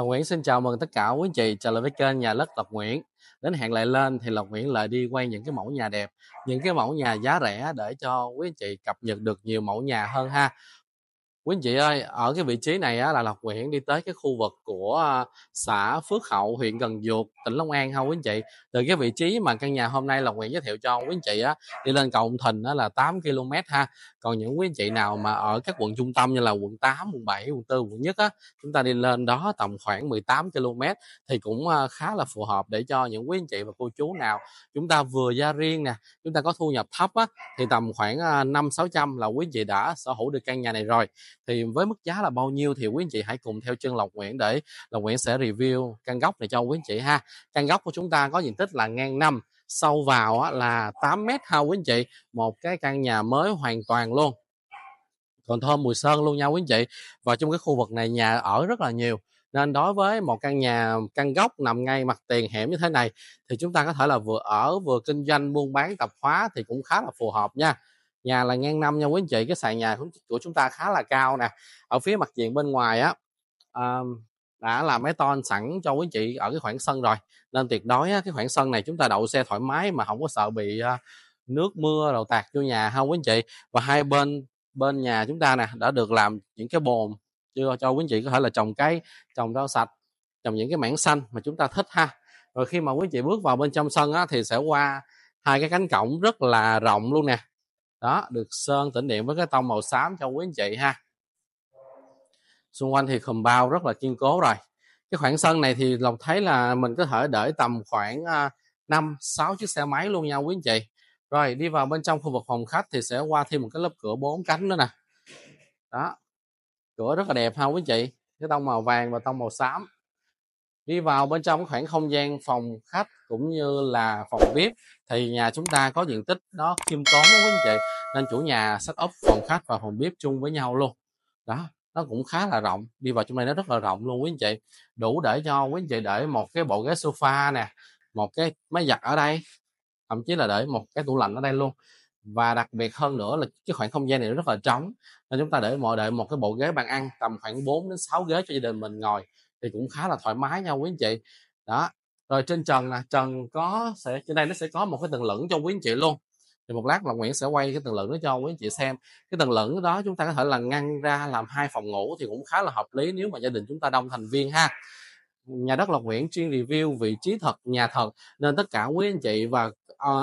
Lộc Nguyễn xin chào mừng tất cả quý anh chị trở lại với kênh nhà đất Lộc Nguyễn. Đến hẹn lại lên thì Lộc Nguyễn lại đi quay những cái mẫu nhà đẹp, những cái mẫu nhà giá rẻ để cho quý anh chị cập nhật được nhiều mẫu nhà hơn ha quý anh chị ơi ở cái vị trí này á, là lộc nguyễn đi tới cái khu vực của à, xã phước hậu huyện cần duộc tỉnh long an không quý anh chị từ cái vị trí mà căn nhà hôm nay lộc nguyễn giới thiệu cho quý anh chị á, đi lên cầu ông thìn á, là 8 km ha còn những quý anh chị nào mà ở các quận trung tâm như là quận 8, quận 7, quận 4, quận nhất á, chúng ta đi lên đó tầm khoảng 18 km thì cũng à, khá là phù hợp để cho những quý anh chị và cô chú nào chúng ta vừa gia riêng nè chúng ta có thu nhập thấp á, thì tầm khoảng à, năm sáu trăm là quý anh chị đã sở hữu được căn nhà này rồi thì với mức giá là bao nhiêu thì quý anh chị hãy cùng theo chân Lộc Nguyễn để Lộc Nguyễn sẽ review căn góc này cho quý anh chị ha căn góc của chúng ta có diện tích là ngang năm sâu vào là 8 mét ha quý anh chị một cái căn nhà mới hoàn toàn luôn còn thơm mùi sơn luôn nha quý anh chị và trong cái khu vực này nhà ở rất là nhiều nên đối với một căn nhà căn góc nằm ngay mặt tiền hẻm như thế này thì chúng ta có thể là vừa ở vừa kinh doanh buôn bán tạp hóa thì cũng khá là phù hợp nha nhà là ngang năm nha quý anh chị cái sàn nhà của chúng ta khá là cao nè ở phía mặt tiền bên ngoài á um, đã làm mấy ton sẵn cho quý anh chị ở cái khoảng sân rồi nên tuyệt đối á, cái khoảng sân này chúng ta đậu xe thoải mái mà không có sợ bị uh, nước mưa đầu tạt vô nhà không quý anh chị và hai bên bên nhà chúng ta nè đã được làm những cái bồn chưa cho quý anh chị có thể là trồng cây trồng rau sạch trồng những cái mảng xanh mà chúng ta thích ha rồi khi mà quý anh chị bước vào bên trong sân á, thì sẽ qua hai cái cánh cổng rất là rộng luôn nè đó được sơn tĩnh điện với cái tông màu xám cho quý anh chị ha xung quanh thì khùm bao rất là kiên cố rồi cái khoảng sân này thì lộc thấy là mình có thể để tầm khoảng à, năm sáu chiếc xe máy luôn nha quý anh chị rồi đi vào bên trong khu vực phòng khách thì sẽ qua thêm một cái lớp cửa bốn cánh nữa nè đó cửa rất là đẹp ha quý anh chị cái tông màu vàng và tông màu xám đi vào bên trong khoảng không gian phòng khách cũng như là phòng bếp thì nhà chúng ta có diện tích nó khiêm tốn quý anh chị nên chủ nhà set up phòng khách và phòng bếp chung với nhau luôn đó nó cũng khá là rộng đi vào trong đây nó rất là rộng luôn quý anh chị đủ để cho quý anh chị để một cái bộ ghế sofa nè một cái máy giặt ở đây thậm chí là để một cái tủ lạnh ở đây luôn và đặc biệt hơn nữa là cái khoảng không gian này rất là trống nên chúng ta để mọi đợi một cái bộ ghế bàn ăn tầm khoảng 4 đến 6 ghế cho gia đình mình ngồi thì cũng khá là thoải mái nha quý anh chị đó rồi trên trần là trần có sẽ trên đây nó sẽ có một cái tầng lửng cho quý anh chị luôn thì một lát là Nguyễn sẽ quay cái tầng lửng đó cho quý anh chị xem cái tầng lửng đó chúng ta có thể là ngăn ra làm hai phòng ngủ thì cũng khá là hợp lý nếu mà gia đình chúng ta đông thành viên ha nhà đất lộc Nguyễn chuyên review vị trí thật nhà thật nên tất cả quý anh chị và uh,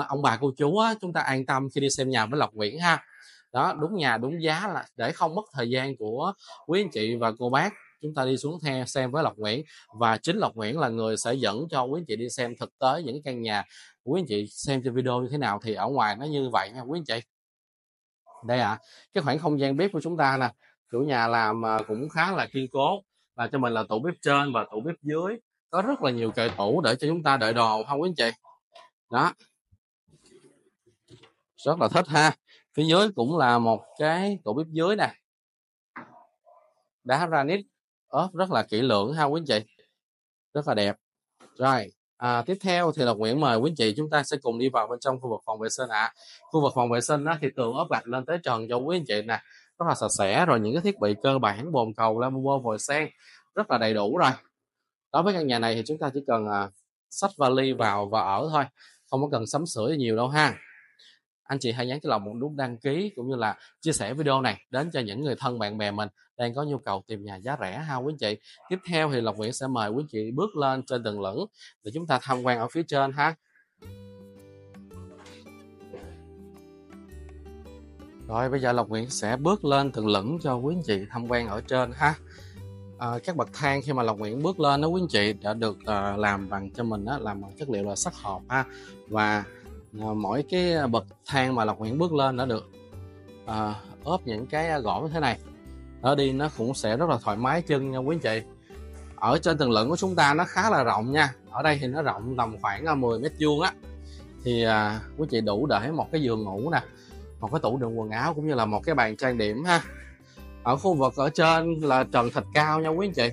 ông bà cô chú á, chúng ta an tâm khi đi xem nhà với Lộc Nguyễn ha đó đúng nhà đúng giá là để không mất thời gian của quý anh chị và cô bác chúng ta đi xuống theo xem với lộc nguyễn và chính lộc nguyễn là người sẽ dẫn cho quý anh chị đi xem thực tế những căn nhà quý anh chị xem trên video như thế nào thì ở ngoài nó như vậy nha quý anh chị đây ạ à, cái khoảng không gian bếp của chúng ta nè chủ nhà làm à, cũng khá là kiên cố và cho mình là tủ bếp trên và tủ bếp dưới có rất là nhiều kệ tủ để cho chúng ta đợi đồ không quý anh chị đó rất là thích ha phía dưới cũng là một cái tủ bếp dưới nè đá granite ốp rất là kỹ lưỡng ha quý anh chị rất là đẹp rồi à, tiếp theo thì là Nguyễn mời quý anh chị chúng ta sẽ cùng đi vào bên trong khu vực phòng vệ sinh ạ à. khu vực phòng vệ sinh đó thì tường ốp gạch lên tới trần cho quý anh chị nè rất là sạch sẽ rồi những cái thiết bị cơ bản bồn cầu lavabo vòi sen rất là đầy đủ rồi đối với căn nhà này thì chúng ta chỉ cần à, sách vali vào và ở thôi không có cần sắm sửa nhiều đâu ha anh chị hãy nhắn cho lòng một nút đăng ký cũng như là chia sẻ video này đến cho những người thân bạn bè mình đang có nhu cầu tìm nhà giá rẻ ha quý anh chị tiếp theo thì lộc nguyễn sẽ mời quý anh chị bước lên trên tầng lửng để chúng ta tham quan ở phía trên ha Rồi bây giờ Lộc Nguyễn sẽ bước lên tầng lửng cho quý anh chị tham quan ở trên ha. À, các bậc thang khi mà Lộc Nguyễn bước lên đó quý anh chị đã được à, làm bằng cho mình đó, làm bằng chất liệu là sắt hộp ha và À, mỗi cái bậc thang mà lộc nguyễn bước lên đã được à, ốp những cái gỗ như thế này nó đi nó cũng sẽ rất là thoải mái chân nha quý anh chị ở trên tầng lửng của chúng ta nó khá là rộng nha ở đây thì nó rộng tầm khoảng 10 à, mét vuông á thì à, quý chị đủ để một cái giường ngủ nè một cái tủ đựng quần áo cũng như là một cái bàn trang điểm ha ở khu vực ở trên là trần thạch cao nha quý anh chị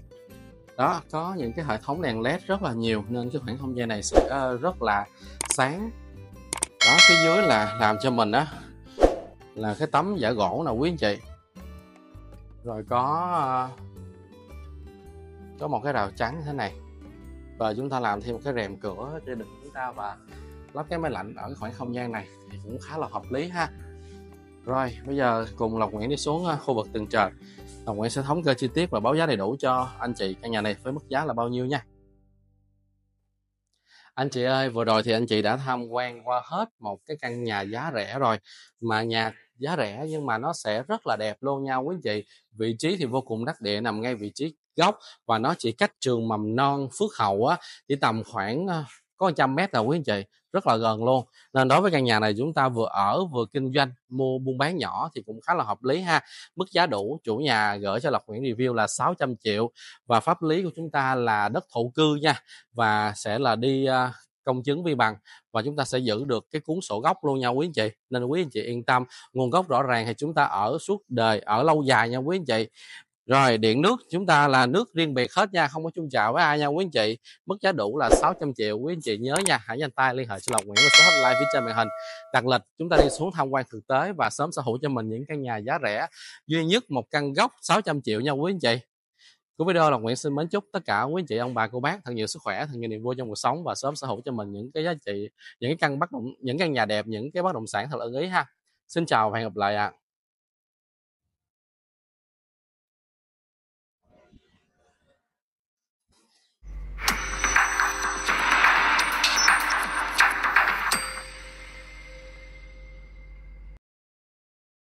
đó có những cái hệ thống đèn led rất là nhiều nên cái khoảng không gian này sẽ à, rất là sáng đó phía dưới là làm cho mình đó là cái tấm giả gỗ nè quý anh chị rồi có ờ, có một cái rào trắng thế này và chúng ta làm thêm một cái rèm cửa cho đựng chúng ta và lắp cái máy lạnh ở khoảng không gian này thì cũng khá là hợp lý ha rồi bây giờ cùng Lộc Nguyễn đi xuống ờ, khu vực tầng trệt Lộc Nguyễn sẽ thống kê chi tiết và báo giá đầy đủ cho anh chị căn nhà này với mức giá là bao nhiêu nha anh chị ơi vừa rồi thì anh chị đã tham quan qua hết một cái căn nhà giá rẻ rồi mà nhà giá rẻ nhưng mà nó sẽ rất là đẹp luôn nha quý chị. vị trí thì vô cùng đắc địa nằm ngay vị trí góc và nó chỉ cách trường mầm non Phước Hậu á chỉ tầm khoảng có 100 mét là quý anh chị rất là gần luôn nên đối với căn nhà này chúng ta vừa ở vừa kinh doanh mua buôn bán nhỏ thì cũng khá là hợp lý ha mức giá đủ chủ nhà gửi cho Lộc Nguyễn review là 600 triệu và pháp lý của chúng ta là đất thổ cư nha và sẽ là đi à, công chứng vi bằng và chúng ta sẽ giữ được cái cuốn sổ gốc luôn nha quý anh chị nên quý anh chị yên tâm nguồn gốc rõ ràng thì chúng ta ở suốt đời ở lâu dài nha quý anh chị rồi điện nước chúng ta là nước riêng biệt hết nha, không có chung chào với ai nha quý anh chị. Mức giá đủ là 600 triệu, quý anh chị nhớ nha, hãy nhanh tay liên hệ cho Lộc Nguyễn và số hotline phía trên màn hình. Đặt lịch chúng ta đi xuống tham quan thực tế và sớm sở hữu cho mình những căn nhà giá rẻ, duy nhất một căn gốc 600 triệu nha quý anh chị. Cuối video Lộc Nguyễn xin mến chúc tất cả quý anh chị, ông bà, cô bác thật nhiều sức khỏe, thật nhiều niềm vui trong cuộc sống và sớm sở hữu cho mình những cái giá trị, những cái căn bất động, những căn nhà đẹp, những cái bất động sản thật ưng ý ha. Xin chào và hẹn gặp lại ạ. À.